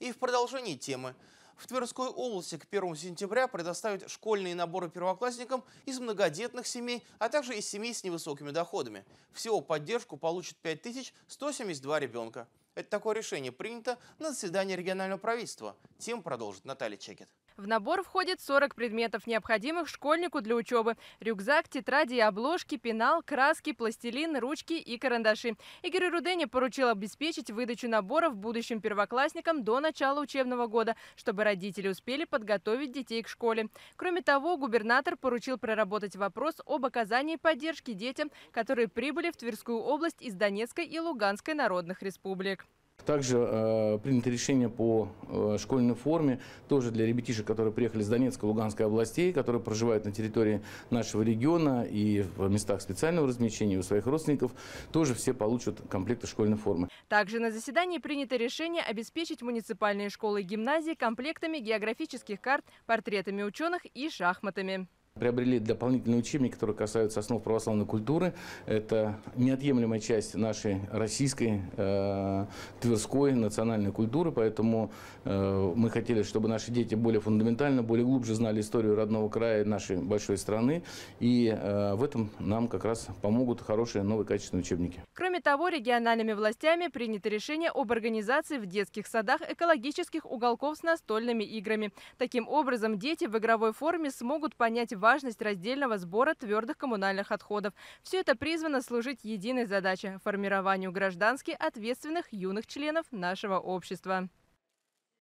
И в продолжении темы. В Тверской области к 1 сентября предоставят школьные наборы первоклассникам из многодетных семей, а также из семей с невысокими доходами. Всего поддержку получат 5172 ребенка. Это такое решение принято на заседании регионального правительства. Тем продолжит Наталья Чекет. В набор входит 40 предметов, необходимых школьнику для учебы. Рюкзак, тетради и обложки, пенал, краски, пластилин, ручки и карандаши. Игорь Рудене поручил обеспечить выдачу наборов будущим первоклассникам до начала учебного года, чтобы родители успели подготовить детей к школе. Кроме того, губернатор поручил проработать вопрос об оказании поддержки детям, которые прибыли в Тверскую область из Донецкой и Луганской народных республик. Также э, принято решение по э, школьной форме, тоже для ребятишек, которые приехали из Донецка, Луганской областей, которые проживают на территории нашего региона и в местах специального размещения у своих родственников, тоже все получат комплекты школьной формы. Также на заседании принято решение обеспечить муниципальные школы и гимназии комплектами географических карт, портретами ученых и шахматами приобрели дополнительные учебники, которые касаются основ православной культуры. Это неотъемлемая часть нашей российской э, тверской национальной культуры, поэтому э, мы хотели, чтобы наши дети более фундаментально, более глубже знали историю родного края нашей большой страны, и э, в этом нам как раз помогут хорошие новые качественные учебники. Кроме того, региональными властями принято решение об организации в детских садах экологических уголков с настольными играми. Таким образом, дети в игровой форме смогут понять важность важность раздельного сбора твердых коммунальных отходов. Все это призвано служить единой задаче – формированию граждански ответственных юных членов нашего общества.